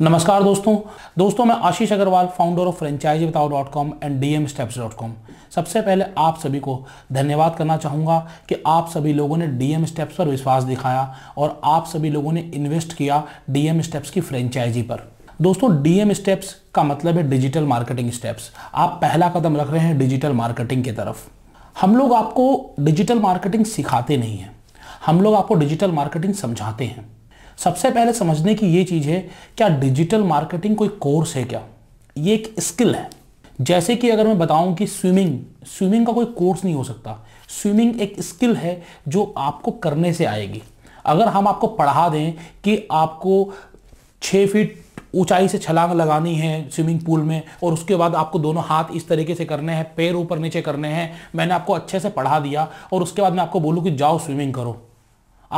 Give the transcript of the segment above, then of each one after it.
नमस्कार दोस्तों दोस्तों मैं Ashish Agrawal founder of franchise Batao dot com and D M steps dot com सबसे पहले आप सभी को धन्यवाद करना चाहूँगा कि आप सभी लोगों ने डी एम स्टेप्स पर विश्वास दिखाया और आप सभी लोगों ने इन्वेस्ट किया डी एम स्टेप्स की फ्रेंचाइजी पर दोस्तों डीएम स्टेप्स का मतलब है डिजिटल मार्केटिंग स्टेप्स आप पहला कदम रख रहे हैं डिजिटल मार्केटिंग की तरफ हम लोग आपको डिजिटल मार्केटिंग सिखाते नहीं हैं हम लोग आपको डिजिटल मार्केटिंग समझाते हैं सबसे पहले समझने की ये चीज़ है क्या डिजिटल मार्केटिंग कोई कोर्स है क्या ये एक स्किल है जैसे कि अगर मैं बताऊं कि स्विमिंग स्विमिंग का कोई कोर्स नहीं हो सकता स्विमिंग एक स्किल है जो आपको करने से आएगी अगर हम आपको पढ़ा दें कि आपको छः फीट ऊंचाई से छलांग लगानी है स्विमिंग पूल में और उसके बाद आपको दोनों हाथ इस तरीके से करने हैं पैर ऊपर नीचे करने हैं मैंने आपको अच्छे से पढ़ा दिया और उसके बाद मैं आपको बोलूँ कि जाओ स्विमिंग करो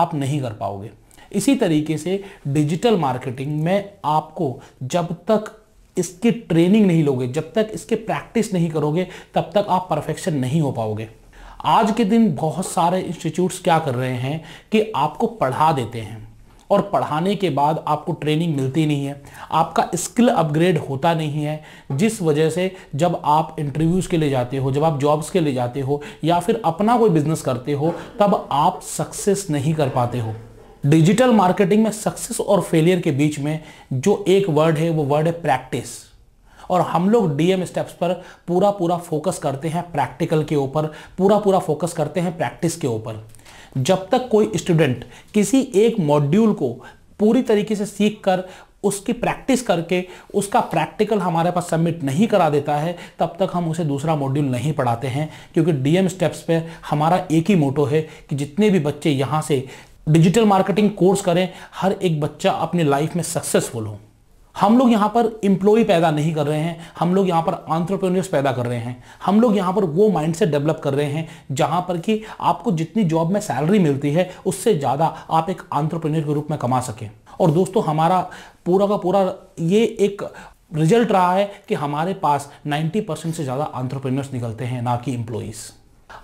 आप नहीं कर पाओगे इसी तरीके से डिजिटल मार्केटिंग में आपको जब तक इसकी ट्रेनिंग नहीं लोगे जब तक इसके प्रैक्टिस नहीं करोगे तब तक आप परफेक्शन नहीं हो पाओगे आज के दिन बहुत सारे इंस्टीट्यूट्स क्या कर रहे हैं कि आपको पढ़ा देते हैं और पढ़ाने के बाद आपको ट्रेनिंग मिलती नहीं है आपका स्किल अपग्रेड होता नहीं है जिस वजह से जब आप इंटरव्यूज़ के लिए जाते हो जब आप जॉब्स के लिए जाते हो या फिर अपना कोई बिजनेस करते हो तब आप सक्सेस नहीं कर पाते हो डिजिटल मार्केटिंग में सक्सेस और फेलियर के बीच में जो एक वर्ड है वो वर्ड है प्रैक्टिस और हम लोग डीएम स्टेप्स पर पूरा पूरा फोकस करते हैं प्रैक्टिकल के ऊपर पूरा पूरा फोकस करते हैं प्रैक्टिस के ऊपर जब तक कोई स्टूडेंट किसी एक मॉड्यूल को पूरी तरीके से सीख कर उसकी प्रैक्टिस करके उसका प्रैक्टिकल हमारे पास सबमिट नहीं करा देता है तब तक हम उसे दूसरा मॉड्यूल नहीं पढ़ाते हैं क्योंकि डीएम स्टेप्स पे हमारा एक ही मोटो है कि जितने भी बच्चे यहाँ से डिजिटल मार्केटिंग कोर्स करें हर एक बच्चा अपने लाइफ में सक्सेसफुल हो हम लोग यहाँ पर इम्प्लॉय पैदा नहीं कर रहे हैं हम लोग यहाँ पर आंट्रप्रेन्योर्स पैदा कर रहे हैं हम लोग यहाँ पर वो माइंड सेट डेवलप कर रहे हैं जहाँ पर कि आपको जितनी जॉब में सैलरी मिलती है उससे ज़्यादा आप एक आंट्रप्रेन्योर के रूप में कमा सकें और दोस्तों हमारा पूरा का पूरा ये एक रिजल्ट रहा है कि हमारे पास 90 परसेंट से ज़्यादा आंट्रप्रेन्योर्स निकलते हैं ना कि इम्प्लॉयज़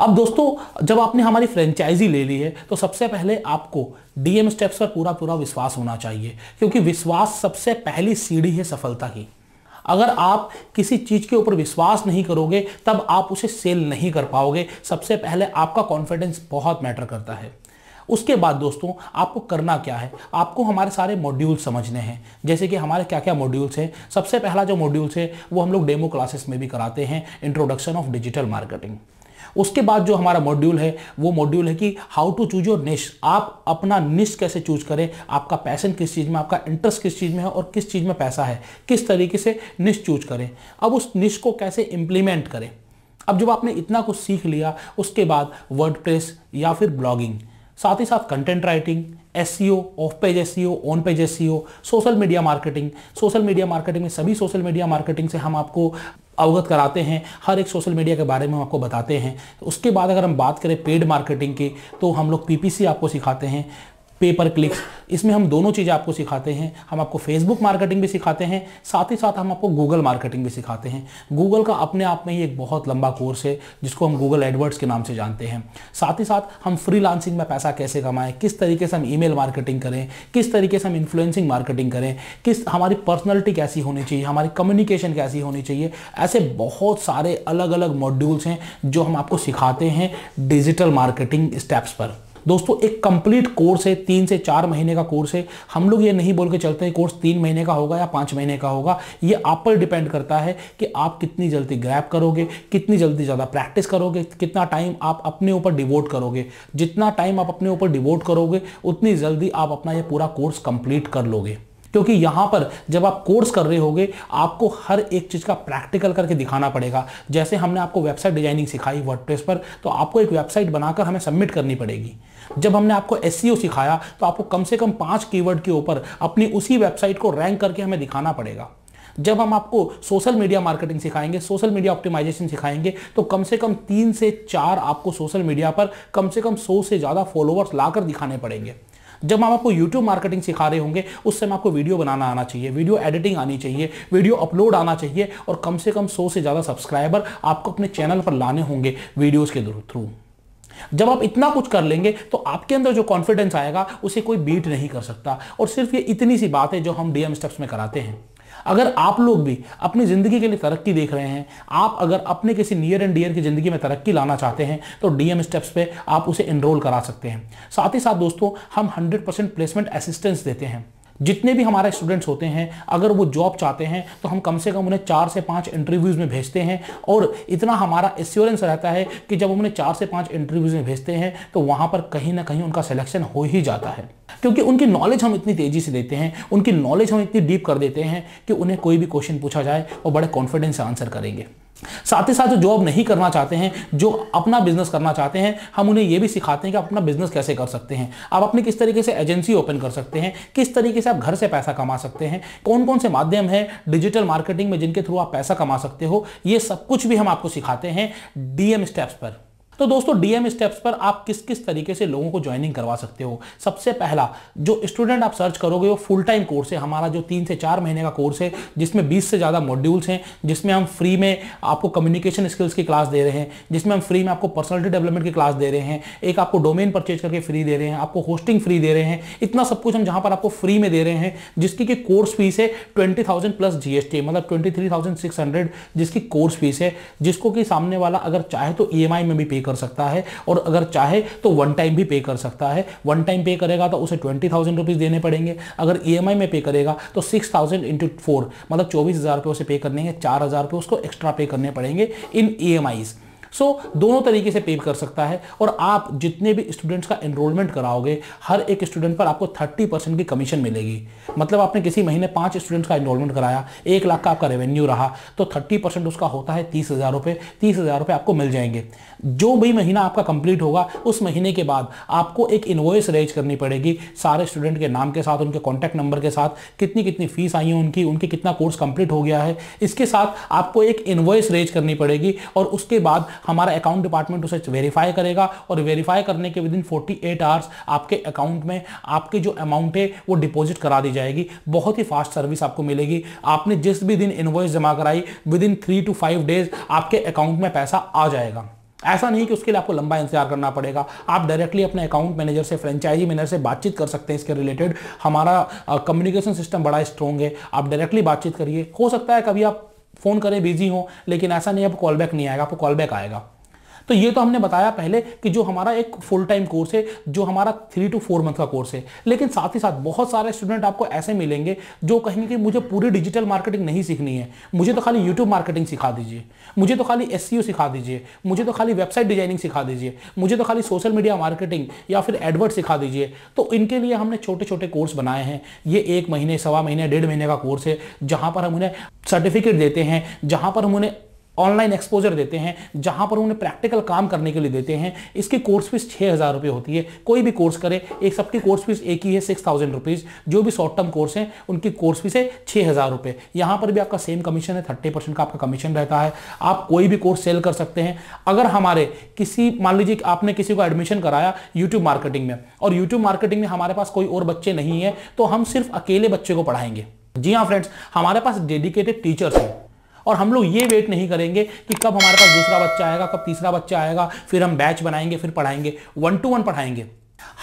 अब दोस्तों जब आपने हमारी फ्रेंचाइजी ले ली है तो सबसे पहले आपको डीएम स्टेप्स पर पूरा पूरा विश्वास होना चाहिए क्योंकि विश्वास सबसे पहली सीढ़ी है सफलता की अगर आप किसी चीज़ के ऊपर विश्वास नहीं करोगे तब आप उसे सेल नहीं कर पाओगे सबसे पहले आपका कॉन्फिडेंस बहुत मैटर करता है उसके बाद दोस्तों आपको करना क्या है आपको हमारे सारे मॉड्यूल समझने हैं जैसे कि हमारे क्या क्या मॉड्यूल्स हैं सबसे पहला जो मॉड्यूल्स है वो हम लोग डेमो क्लासेस में भी कराते हैं इंट्रोडक्शन ऑफ डिजिटल मार्केटिंग उसके बाद जो हमारा मॉड्यूल है वो मॉड्यूल है कि हाउ टू चूज योर निश आप अपना निश कैसे चूज करें आपका पैसन किस चीज़ में आपका इंटरेस्ट किस चीज़ में है और किस चीज़ में पैसा है किस तरीके से निश चूज करें अब उस निश को कैसे इम्प्लीमेंट करें अब जब आपने इतना कुछ सीख लिया उसके बाद वर्ड या फिर ब्लॉगिंग साथ ही साथ content writing S off page S on page S social media marketing social media marketing में सभी सोशल मीडिया मार्केटिंग से हम आपको अवगत कराते हैं हर एक सोशल मीडिया के बारे में हम आपको बताते हैं उसके बाद अगर हम बात करें पेड मार्केटिंग की तो हम लोग पीपीसी आपको सिखाते हैं पेपर क्लिक्स इसमें हम दोनों चीज़ें आपको सिखाते हैं हम आपको फेसबुक मार्केटिंग भी सिखाते हैं साथ ही साथ हम आपको गूगल मार्केटिंग भी सिखाते हैं गूगल का अपने आप में ही एक बहुत लंबा कोर्स है जिसको हम गूगल एडवर्ड्स के नाम से जानते हैं साथ ही साथ हम फ्री में पैसा कैसे कमाएं किस तरीके से हम ई मार्केटिंग करें किस तरीके से हम इन्फ्लुएंसिंग मार्केटिंग करें किस हमारी पर्सनैलिटी कैसी होनी चाहिए हमारी कम्युनिकेशन कैसी होनी चाहिए ऐसे बहुत सारे अलग अलग मॉड्यूल्स हैं जो हम आपको सिखाते हैं डिजिटल मार्केटिंग स्टेप्स पर दोस्तों एक कंप्लीट कोर्स है तीन से चार महीने का कोर्स है हम लोग ये नहीं बोल के चलते हैं कोर्स तीन महीने का होगा या पाँच महीने का होगा ये आप पर डिपेंड करता है कि आप कितनी जल्दी ग्रैप करोगे कितनी जल्दी ज़्यादा प्रैक्टिस करोगे कितना टाइम आप अपने ऊपर डिवोट करोगे जितना टाइम आप अपने ऊपर डिवोट करोगे उतनी जल्दी आप अपना ये पूरा कोर्स कंप्लीट कर लोगे क्योंकि यहां पर जब आप कोर्स कर रहे होगे आपको हर एक चीज़ का प्रैक्टिकल करके दिखाना पड़ेगा जैसे हमने आपको वेबसाइट डिजाइनिंग सिखाई वर्डप्रेस पर तो आपको एक वेबसाइट बनाकर हमें सबमिट करनी पड़ेगी जब हमने आपको एस e सिखाया तो आपको कम से कम पांच कीवर्ड के ऊपर अपनी उसी वेबसाइट को रैंक करके हमें दिखाना पड़ेगा जब हम आपको सोशल मीडिया मार्केटिंग सिखाएंगे सोशल मीडिया ऑप्टिमाइजेशन सिखाएंगे तो कम से कम तीन से चार आपको सोशल मीडिया पर कम से कम सौ से ज़्यादा फॉलोअर्स लाकर दिखाने पड़ेंगे जब हम आपको यूट्यूब मार्केटिंग सिखा रहे होंगे उस समय आपको वीडियो बनाना आना चाहिए वीडियो एडिटिंग आनी चाहिए वीडियो अपलोड आना चाहिए और कम से कम सौ से ज़्यादा सब्सक्राइबर आपको अपने चैनल पर लाने होंगे वीडियोज़ के थ्रू जब आप इतना कुछ कर लेंगे तो आपके अंदर जो कॉन्फिडेंस आएगा उसे कोई बीट नहीं कर सकता और सिर्फ ये इतनी सी बात है जो हम डीएम स्टेप्स में कराते हैं अगर आप लोग भी अपनी ज़िंदगी के लिए तरक्की देख रहे हैं आप अगर अपने किसी नियर एंड डियर की ज़िंदगी में तरक्की लाना चाहते हैं तो डीएम स्टेप्स पे आप उसे इनरोल करा सकते हैं साथ ही साथ दोस्तों हम 100% प्लेसमेंट असिस्टेंस देते हैं जितने भी हमारे स्टूडेंट्स होते हैं अगर वो जॉब चाहते हैं तो हम कम से कम उन्हें चार से पाँच इंटरव्यूज़ में भेजते हैं और इतना हमारा एश्योरेंस रहता है कि जब हम उन्हें चार से पाँच इंटरव्यूज़ में भेजते हैं तो वहां पर कहीं ना कहीं उनका सिलेक्शन हो ही जाता है क्योंकि उनकी नॉलेज हम इतनी तेज़ी से देते हैं उनकी नॉलेज हम इतनी डीप कर देते हैं कि उन्हें कोई भी क्वेश्चन पूछा जाए और बड़े कॉन्फिडेंस से आंसर करेंगे साथ ही साथ जो जॉब नहीं करना चाहते हैं जो अपना बिजनेस करना चाहते हैं हम उन्हें यह भी सिखाते हैं कि अपना बिजनेस कैसे कर सकते हैं आप अपने किस तरीके से एजेंसी ओपन कर सकते हैं किस तरीके से आप घर से पैसा कमा सकते हैं कौन कौन से माध्यम है डिजिटल मार्केटिंग में जिनके थ्रू आप पैसा कमा सकते हो ये सब कुछ भी हम आपको सिखाते हैं डीएम स्टेप्स पर तो दोस्तों डीएम स्टेप्स पर आप किस किस तरीके से लोगों को ज्वाइनिंग करवा सकते हो सबसे पहला जो स्टूडेंट आप सर्च करोगे वो फुल टाइम कोर्स है हमारा जो तीन से चार महीने का कोर्स है जिसमें बीस से ज़्यादा मॉड्यूल्स हैं जिसमें हम फ्री में आपको कम्युनिकेशन स्किल्स की क्लास दे रहे हैं जिसमें हम फ्री में आपको पर्सनलिटी डेवलपमेंट की क्लास दे रहे हैं एक आपको डोमेन परचेज करके फ्री दे रहे हैं आपको होस्टिंग फ्री दे रहे हैं इतना सब कुछ हम जहाँ पर आपको फ्री में दे रहे हैं जिसकी कि कोर्स फीस है ट्वेंटी थाउजेंड प्लस जी मतलब twenty three thousand six hundred जिसकी कोर्स फीस है जिसको कि सामने वाला अगर चाहे तो ई e में भी पे कर सकता है और अगर चाहे तो वन टाइम भी पे कर सकता है वन टाइम पे करेगा तो उसे ट्वेंटी थाउजेंड रुपीज़ देने पड़ेंगे अगर ई e में पे करेगा तो सिक्स थाउजेंड इंटू फोर मतलब चौबीस हज़ार रुपये उसे पे करने हैं चार हज़ार रुपये उसको एक्स्ट्रा पे करने पड़ेंगे इन ई e सो दोनों तरीके से पे कर सकता है और आप जितने भी स्टूडेंट्स का एनरोलमेंट कराओगे हर एक स्टूडेंट पर आपको थर्टी परसेंट की कमीशन मिलेगी मतलब आपने किसी महीने पाँच स्टूडेंट्स का एनरोलमेंट कराया एक लाख का आपका रेवेन्यू रहा तो थर्टी परसेंट उसका होता है तीस हज़ार रुपये तीस हज़ार रुपये आपको मिल जाएंगे जो भी महीना आपका कंप्लीट होगा उस महीने के बाद आपको एक इन्वॉइस रेज करनी पड़ेगी सारे स्टूडेंट के नाम के साथ उनके कॉन्टैक्ट नंबर के साथ कितनी कितनी फीस आई है उनकी उनकी कितना कोर्स कंप्लीट हो गया है इसके साथ आपको एक इन्वॉइस रेज करनी पड़ेगी और उसके बाद हमारा अकाउंट डिपार्टमेंट उसे वेरीफाई करेगा और वेरीफाई करने के विदिन फोर्टी एट आवर्स आपके अकाउंट में आपके जो अमाउंट है वो डिपॉजिट करा दी जाएगी बहुत ही फास्ट सर्विस आपको मिलेगी आपने जिस भी दिन इन्वॉइस जमा कराई within three two five days आपके अकाउंट में पैसा आ जाएगा ऐसा नहीं कि उसके लिए आपको लंबा इंतजार करना पड़ेगा आप डायरेक्टली अपने अकाउंट मैनेजर से फ्रेंचाइजी मैनेजर से बातचीत कर सकते हैं इसके रिलेटेड हमारा कम्युनिकेशन सिस्टम बड़ा स्ट्रॉन्ग है आप डायरेक्टली बातचीत करिए हो सकता है कभी आप फ़ोन करें बिजी हो लेकिन ऐसा नहीं आपको कॉल बैक नहीं आएगा आपको कॉल बैक आएगा तो ये तो हमने बताया पहले कि जो हमारा एक फुल टाइम कोर्स है जो हमारा थ्री टू फोर मंथ का कोर्स है लेकिन साथ ही साथ बहुत सारे स्टूडेंट आपको ऐसे मिलेंगे जो कहेंगे कि मुझे पूरी डिजिटल मार्केटिंग नहीं सीखनी है मुझे तो खाली यूट्यूब मार्केटिंग सिखा दीजिए मुझे तो खाली एस e सिखा दीजिए मुझे तो खाली वेबसाइट डिजाइनिंग सिखा दीजिए मुझे तो खाली सोशल मीडिया मार्केटिंग या फिर एडवर्ट सिखा दीजिए तो इनके लिए हमने छोटे छोटे कोर्स बनाए हैं ये एक महीने सवा महीने डेढ़ महीने का कोर्स है जहाँ पर हम उन्हें सर्टिफिकेट देते हैं जहाँ पर हम उन्हें ऑनलाइन एक्सपोजर देते हैं जहां पर उन्हें प्रैक्टिकल काम करने के लिए देते हैं इसकी कोर्स फीस छः हज़ार रुपये होती है कोई भी कोर्स करे एक सबकी कोर्स फीस एक ही है सिक्स थाउजेंड रुपीज़ जो भी शॉर्ट टर्म कोर्स हैं उनकी कोर्स फीस है छः हज़ार रुपये यहाँ पर भी आपका सेम कमीशन है थर्टी परसेंट का आपका कमीशन रहता है आप कोई भी कोर्स सेल कर सकते हैं अगर हमारे किसी मान लीजिए कि आपने किसी को एडमिशन कराया यूट्यूब मार्केटिंग में और यूट्यूब मार्केटिंग में हमारे पास कोई और बच्चे नहीं है तो हम सिर्फ अकेले बच्चे को पढ़ाएंगे जी हाँ फ्रेंड्स हमारे पास डेडिकेटेड टीचर्स हैं और हम लोग ये वेट नहीं करेंगे कि कब हमारे पास दूसरा बच्चा आएगा कब तीसरा बच्चा आएगा फिर हम बैच बनाएंगे फिर पढ़ाएंगे वन टू वन पढ़ाएंगे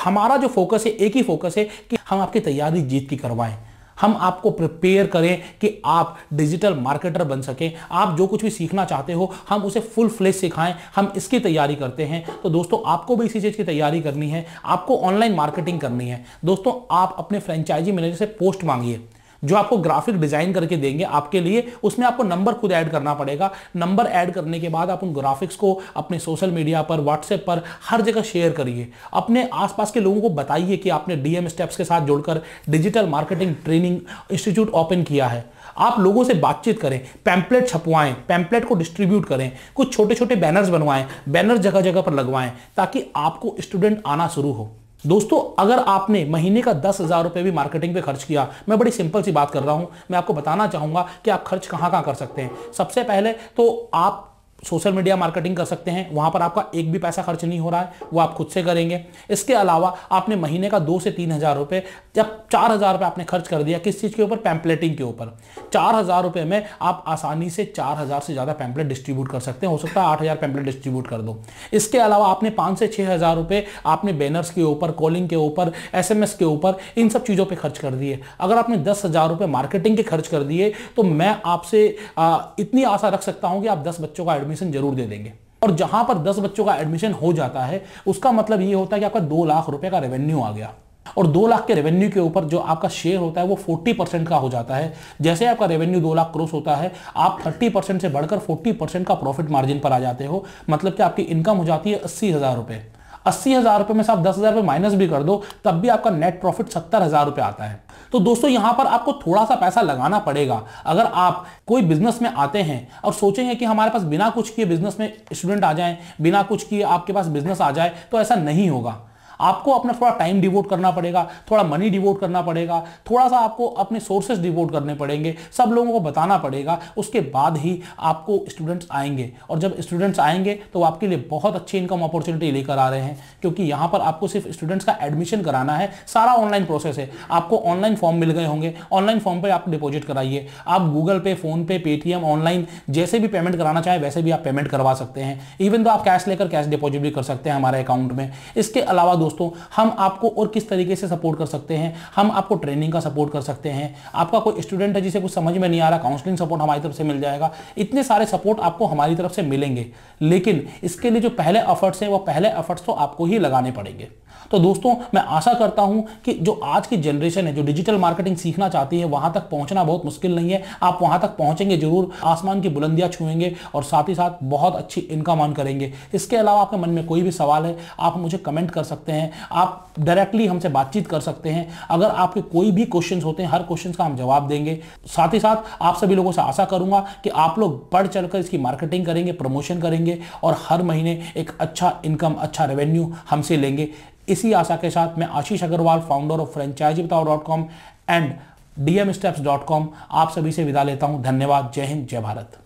हमारा जो फोकस है एक ही फोकस है कि हम आपकी तैयारी जीत की करवाएं हम आपको प्रिपेयर करें कि आप डिजिटल मार्केटर बन सकें आप जो कुछ भी सीखना चाहते हो हम उसे फुल फ्लेज सिखाएं हम इसकी तैयारी करते हैं तो दोस्तों आपको भी इसी चीज़ की तैयारी करनी है आपको ऑनलाइन मार्केटिंग करनी है दोस्तों आप अपने फ्रेंचाइजी मैनेजर से पोस्ट मांगिए जो आपको ग्राफिक डिजाइन करके देंगे आपके लिए उसमें आपको नंबर खुद ऐड करना पड़ेगा नंबर ऐड करने के बाद आप उन ग्राफिक्स को अपने सोशल मीडिया पर व्हाट्सएप पर हर जगह शेयर करिए अपने आसपास के लोगों को बताइए कि आपने डीएम स्टेप्स के साथ जुड़कर digital marketing training institute open किया है आप लोगों से बातचीत करें पैम्पलेट छपवाएं पैम्पलेट को डिस्ट्रीब्यूट करें कुछ छोटे छोटे बैनर्स बनवाएं बैनर जगह जगह पर लगवाएं ताकि आपको स्टूडेंट आना शुरू हो दोस्तों अगर आपने महीने का दस हज़ार रुपये भी मार्केटिंग पे खर्च किया मैं बड़ी सिंपल सी बात कर रहा हूँ मैं आपको बताना चाहूँगा कि आप खर्च कहाँ कहाँ कर सकते हैं सबसे पहले तो आप सोशल मीडिया मार्केटिंग कर सकते हैं वहाँ पर आपका एक भी पैसा खर्च नहीं हो रहा है वो आप खुद से करेंगे इसके अलावा आपने महीने का दो से तीन हज़ार रुपये या चार हज़ार रुपये आपने खर्च कर दिया किस चीज़ के ऊपर पैम्पलेटिंग के ऊपर चार हज़ार रुपये में आप आसानी से चार हज़ार से ज़्यादा पैम्पलेट डिस्ट्रीब्यूट कर सकते हैं हो सकता है आठ हज़ार पैम्पलेट डिस्ट्रीब्यूट कर दो इसके अलावा आपने पाँच से छः हज़ार रुपये आपने बैनर्स के ऊपर कॉलिंग के ऊपर एस एम एस के ऊपर इन सब चीज़ों पर खर्च कर दिए अगर आपने दस हज़ार रुपये मार्केटिंग के खर्च कर दिए तो मैं आपसे इतनी आशा रख सकता हूँ कि आप दस बच्चों का एडमिट एडमिशन जरूर दे देंगे और जहां पर दस बच्चों का एडमिशन हो जाता है उसका मतलब ये होता है कि आपका दो लाख रुपए का रेवेन्यू आ गया और दो लाख के रेवेन्यू के ऊपर जो आपका शेयर होता है वो फोर्टी परसेंट का हो जाता है जैसे आपका रेवेन्यू दो लाख क्रॉस होता है आप थर्टी परसेंट से बढ़कर फोर्टी परसेंट का प्रॉफिट मार्जिन पर आ जाते हो मतलब कि आपकी इनकम हो जाती है अस्सी हज़ार रुपए अस्सी हजार रुपये में से आप दस हजार रुपये माइनस भी कर दो तब भी आपका नेट प्रॉफिट सत्तर हजार रुपये आता है तो दोस्तों यहां पर आपको थोड़ा सा पैसा लगाना पड़ेगा अगर आप कोई बिजनेस में आते हैं और सोचेंगे कि हमारे पास बिना कुछ किए बिजनेस में स्टूडेंट आ जाए बिना कुछ किए आपके पास बिजनेस आ जाए तो ऐसा नहीं होगा आपको अपना थोड़ा टाइम डिवोट करना पड़ेगा थोड़ा मनी डिवोट करना पड़ेगा थोड़ा सा आपको अपने सोर्सेज डिवोट करने पड़ेंगे सब लोगों को बताना पड़ेगा उसके बाद ही आपको स्टूडेंट्स आएंगे और जब स्टूडेंट्स आएंगे तो आपके लिए बहुत अच्छी इनकम अपॉर्चुनिटी लेकर आ रहे हैं क्योंकि यहाँ पर आपको सिर्फ स्टूडेंट्स का एडमिशन कराना है सारा ऑनलाइन प्रोसेस है आपको ऑनलाइन फॉर्म मिल गए होंगे ऑनलाइन फॉर्म पर आप डिपोजिट कराइए आप गूगल पे फोनपे पेटीएम ऑनलाइन जैसे भी पेमेंट कराना चाहे वैसे भी आप पेमेंट करवा सकते हैं इवन तो आप कैश लेकर कैश डिपॉजिट भी कर सकते हैं हमारे अकाउंट में इसके अलावा दोस्तों दोस्तों हम आपको और किस तरीके से सपोर्ट कर सकते हैं हम आपको ट्रेनिंग का सपोर्ट कर सकते हैं आपका कोई स्टूडेंट है जिसे कुछ समझ में नहीं आ रहा काउंसलिंग सपोर्ट हमारी तरफ से मिल जाएगा इतने सारे सपोर्ट आपको हमारी तरफ से मिलेंगे लेकिन इसके लिए जो पहले एफर्ट्स हैं वो पहले एफर्ट्स तो आपको ही लगाने पड़ेंगे तो दोस्तों मैं आशा करता हूं कि जो आज की जनरेशन है जो डिजिटल मार्केटिंग सीखना चाहती है वहां तक पहुंचना बहुत मुश्किल नहीं है आप वहां तक पहुंचेंगे जरूर आसमान की बुलंदियां छुएंगे और साथ ही साथ बहुत अच्छी इनकम ऑन करेंगे इसके अलावा आपके मन में कोई भी सवाल है आप मुझे कमेंट कर सकते हैं आप डायरेक्टली हमसे बातचीत कर सकते हैं अगर आपके कोई भी क्वेश्चन होते हैं हर क्वेश्चन का हम जवाब देंगे साथ ही साथ आप सभी लोगों से आशा करूंगा कि आप लोग बढ़ चढ़कर इसकी मार्केटिंग करेंगे प्रमोशन करेंगे और हर महीने एक अच्छा इनकम अच्छा रेवेन्यू हमसे लेंगे इसी आशा के साथ मैं Ashish Agrawal founder of franchise Batao dot com and com आप सभी से विदा लेता हूं धन्यवाद जय हिंद जय भारत